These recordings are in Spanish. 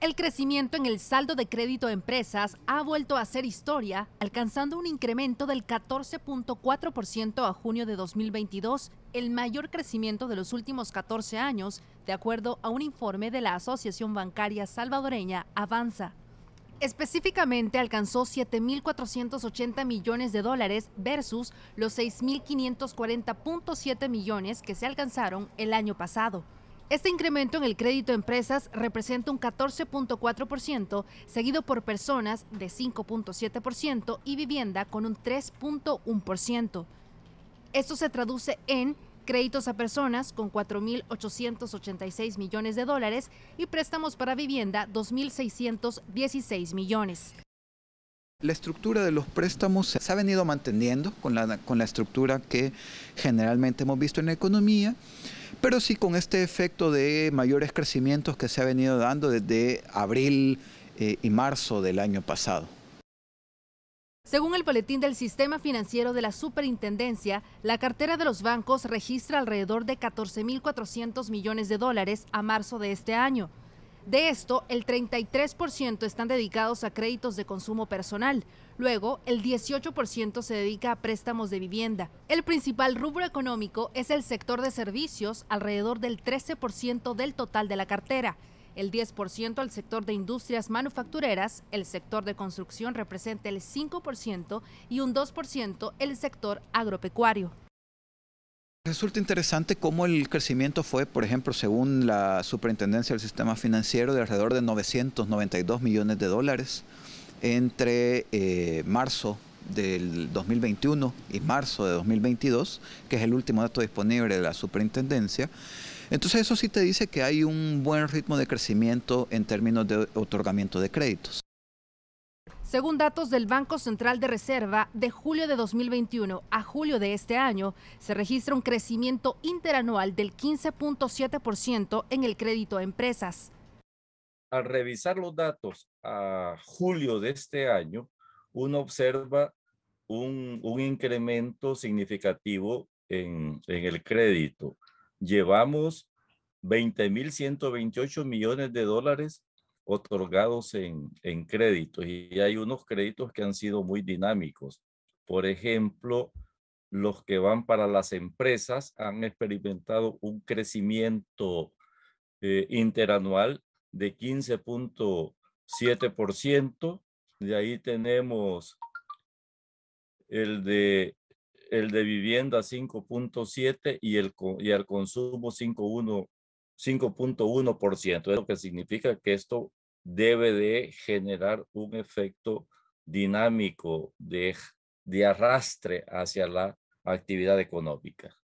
El crecimiento en el saldo de crédito de empresas ha vuelto a ser historia, alcanzando un incremento del 14.4% a junio de 2022, el mayor crecimiento de los últimos 14 años, de acuerdo a un informe de la Asociación Bancaria Salvadoreña Avanza. Específicamente alcanzó 7.480 millones de dólares versus los 6.540.7 millones que se alcanzaron el año pasado. Este incremento en el crédito a empresas representa un 14.4%, seguido por personas de 5.7% y vivienda con un 3.1%. Esto se traduce en créditos a personas con 4.886 millones de dólares y préstamos para vivienda 2.616 millones. La estructura de los préstamos se ha venido manteniendo con la, con estructura que generalmente hemos visto en la economía pero sí con este efecto de mayores crecimientos que se ha venido dando desde abril eh, y marzo del año pasado. Según el boletín del Sistema Financiero de la Superintendencia, la cartera de los bancos registra alrededor de 14.400 millones de dólares a marzo de este año, de esto, el 33% están dedicados a créditos de consumo personal. Luego, el 18% se dedica a préstamos de vivienda. El principal rubro económico es el sector de servicios, alrededor del 13% del total de la cartera el 10% al sector de industrias manufactureras, el sector de construcción representa el 5% y un 2% el sector agropecuario. Resulta interesante cómo el crecimiento fue, por ejemplo, según la Superintendencia del Sistema Financiero, de alrededor de 992 millones de dólares entre eh, marzo del 2021 y marzo de 2022, que es el último dato disponible de la Superintendencia. Entonces eso sí te dice que hay un buen ritmo de crecimiento en términos de otorgamiento de créditos. Según datos del Banco Central de Reserva, de julio de 2021 a julio de este año, se registra un crecimiento interanual del 15.7% en el crédito a empresas. Al revisar los datos a julio de este año, uno observa un, incremento significativo en, en el crédito. Llevamos 20.128 millones de dólares otorgados en, créditos y hay unos créditos que han sido muy dinámicos. Por ejemplo, los que van para las empresas han experimentado un crecimiento eh, interanual de 15.7%. De ahí tenemos el de, el de vivienda 5.7 y y el consumo 5.1 5.1%, lo que significa que esto debe de generar un efecto dinámico de, de arrastre hacia la actividad económica.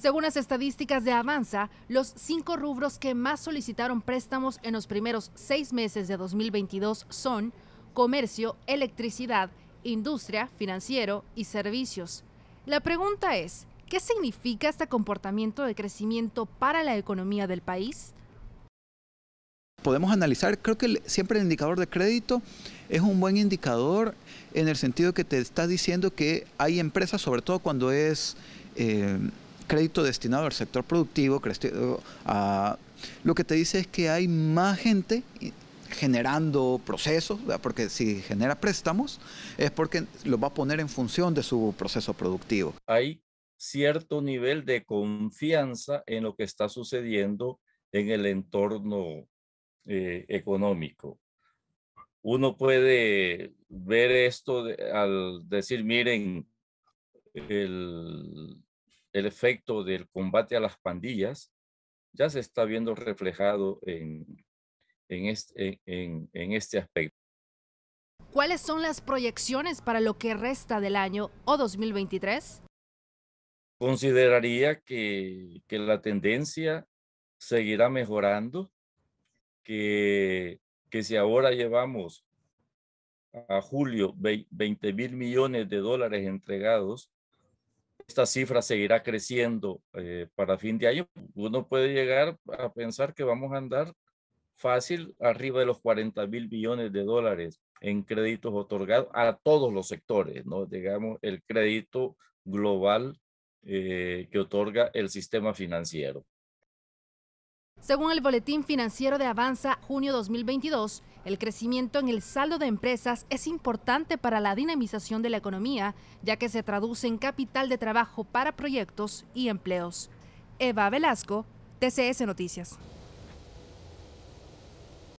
Según las estadísticas de Avanza, los cinco rubros que más solicitaron préstamos en los primeros seis meses de 2022 son comercio, electricidad, industria, financiero y servicios. La pregunta es, ¿Qué significa este comportamiento de crecimiento para la economía del país? Podemos analizar, creo que siempre el indicador de crédito es un buen indicador en el sentido que te está diciendo que hay empresas, sobre todo cuando es eh, crédito destinado al sector productivo, a, lo que te dice es que hay más gente generando procesos, porque si genera préstamos es porque lo va a poner en función de su proceso productivo cierto nivel de confianza en lo que está sucediendo en el entorno eh, económico. Uno puede ver esto al decir, miren, el, efecto del combate a las pandillas ya se está viendo reflejado en, este, en, este aspecto. ¿Cuáles son las proyecciones para lo que resta del año o 2023? Consideraría que, que la tendencia seguirá mejorando, que, que si ahora llevamos a julio 20 mil millones de dólares entregados, esta cifra seguirá creciendo eh, para fin de año. Uno puede llegar a pensar que vamos a andar fácil arriba de los 40 mil millones de dólares en créditos otorgados a todos los sectores, ¿no? Digamos, el crédito global eh, que otorga el sistema financiero. Según el Boletín Financiero de Avanza, junio 2022, el crecimiento en el saldo de empresas es importante para la dinamización de la economía, ya que se traduce en capital de trabajo para proyectos y empleos. Eva Velasco, TCS Noticias.